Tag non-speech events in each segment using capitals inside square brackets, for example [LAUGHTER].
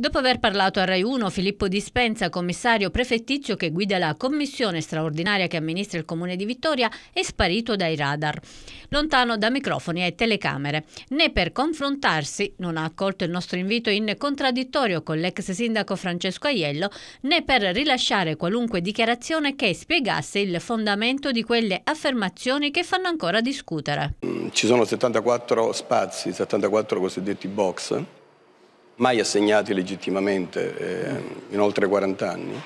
Dopo aver parlato a Rai 1, Filippo Dispensa, commissario prefettizio che guida la commissione straordinaria che amministra il comune di Vittoria, è sparito dai radar. Lontano da microfoni e telecamere. Né per confrontarsi non ha accolto il nostro invito in contraddittorio con l'ex sindaco Francesco Aiello, né per rilasciare qualunque dichiarazione che spiegasse il fondamento di quelle affermazioni che fanno ancora discutere. Mm, ci sono 74 spazi, 74 cosiddetti box mai assegnati legittimamente eh, in oltre 40 anni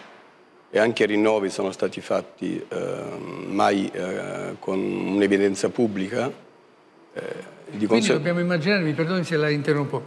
e anche rinnovi sono stati fatti eh, mai eh, con un'evidenza pubblica. Eh, quindi conse... dobbiamo immaginare, mi perdoni se la interrompo,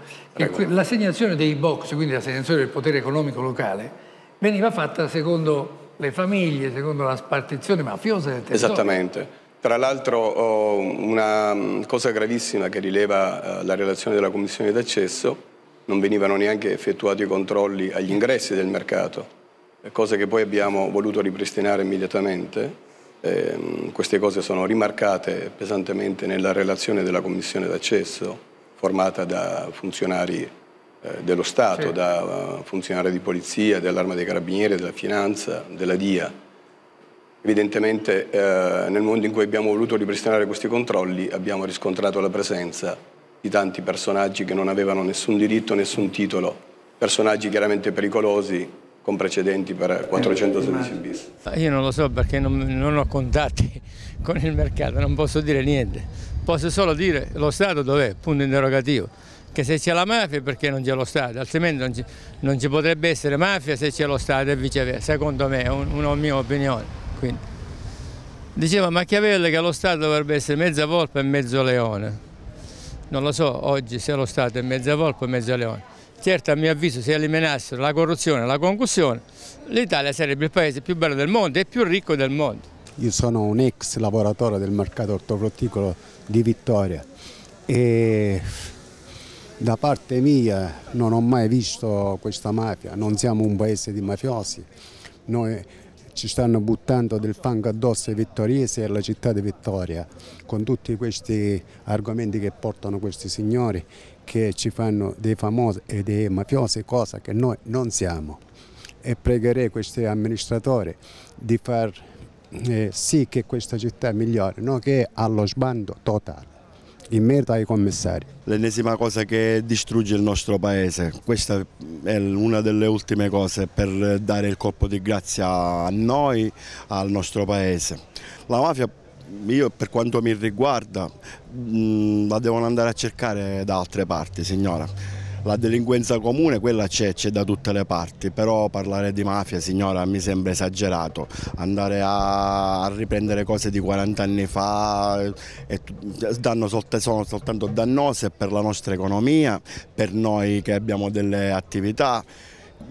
l'assegnazione dei box, quindi l'assegnazione del potere economico locale, veniva fatta secondo le famiglie, secondo la spartizione mafiosa del territorio. Esattamente. Tra l'altro oh, una mm, cosa gravissima che rileva eh, la relazione della Commissione d'accesso non venivano neanche effettuati i controlli agli ingressi del mercato, cosa che poi abbiamo voluto ripristinare immediatamente. Eh, queste cose sono rimarcate pesantemente nella relazione della commissione d'accesso formata da funzionari eh, dello Stato, sì. da eh, funzionari di polizia, dell'arma dei carabinieri, della finanza, della DIA. Evidentemente eh, nel momento in cui abbiamo voluto ripristinare questi controlli abbiamo riscontrato la presenza di tanti personaggi che non avevano nessun diritto, nessun titolo, personaggi chiaramente pericolosi con precedenti per 416 eh, bis. Ah, io non lo so perché non, non ho contatti [LAUGHS] con il mercato, non posso dire niente, posso solo dire lo Stato dov'è, punto interrogativo che se c'è la mafia perché non c'è lo Stato, altrimenti non ci, non ci, potrebbe essere mafia se c'è lo Stato e viceversa, secondo me, è un, una mia opinione. Quindi. Diceva Machiavelli che lo Stato dovrebbe essere mezza volpe e mezzo leone non lo so oggi se lo Stato è mezza volpe o mezza leone. Certo a mio avviso se eliminassero la corruzione e la concussione l'Italia sarebbe il paese più bello del mondo e più ricco del mondo. Io sono un ex lavoratore del mercato ortofrutticolo di Vittoria e da parte mia non ho mai visto questa mafia, non siamo un paese di mafiosi, noi ci stanno buttando del fango addosso ai vittoriesi e alla città di Vittoria, con tutti questi argomenti che portano questi signori che ci fanno dei famosi e dei mafiosi, cosa che noi non siamo. E pregherei questi amministratori di far eh, sì che questa città migliori, non che allo sbando totale in merito ai commissari. L'ennesima cosa che distrugge il nostro paese, questa è una delle ultime cose per dare il colpo di grazia a noi, al nostro paese. La mafia io per quanto mi riguarda mm, la devono andare a cercare da altre parti signora la delinquenza comune quella c'è, c'è da tutte le parti, però parlare di mafia signora mi sembra esagerato, andare a, a riprendere cose di 40 anni fa eh, e, danno, sono soltanto dannose per la nostra economia, per noi che abbiamo delle attività.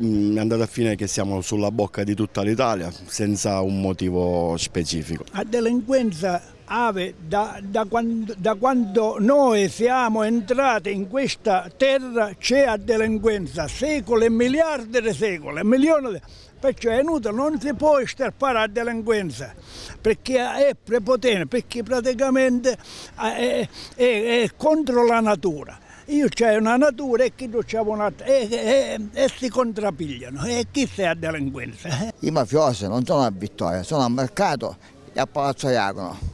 Mm, è andata a fine che siamo sulla bocca di tutta l'Italia senza un motivo specifico. La delinquenza ave da, da, quando, da quando noi siamo entrati in questa terra c'è la delinquenza, secoli e miliardi di secoli, milioni di... Perciò è inutile, non si può estirpare la delinquenza, perché è prepotente, perché praticamente eh, è, è, è contro la natura. Io c'è una natura e chi non c'è una e, e, e si contrapigliano E chi sei a delinquenza? Eh? I mafiosi non sono a Vittoria, sono al mercato e a Palazzo Iacono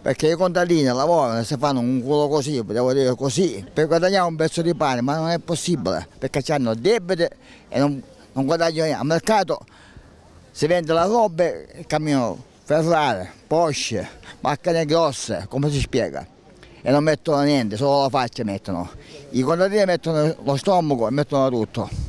perché i contadini lavorano e se fanno un culo così, potevo dire così, per guadagnare un pezzo di pane, ma non è possibile, perché hanno debiti e non, non guadagnano niente. a mercato si vende la roba e camminano Ferrari, Porsche, macchine grosse, come si spiega? e non mettono niente, solo la faccia mettono. I contadini mettono lo stomaco e mettono tutto.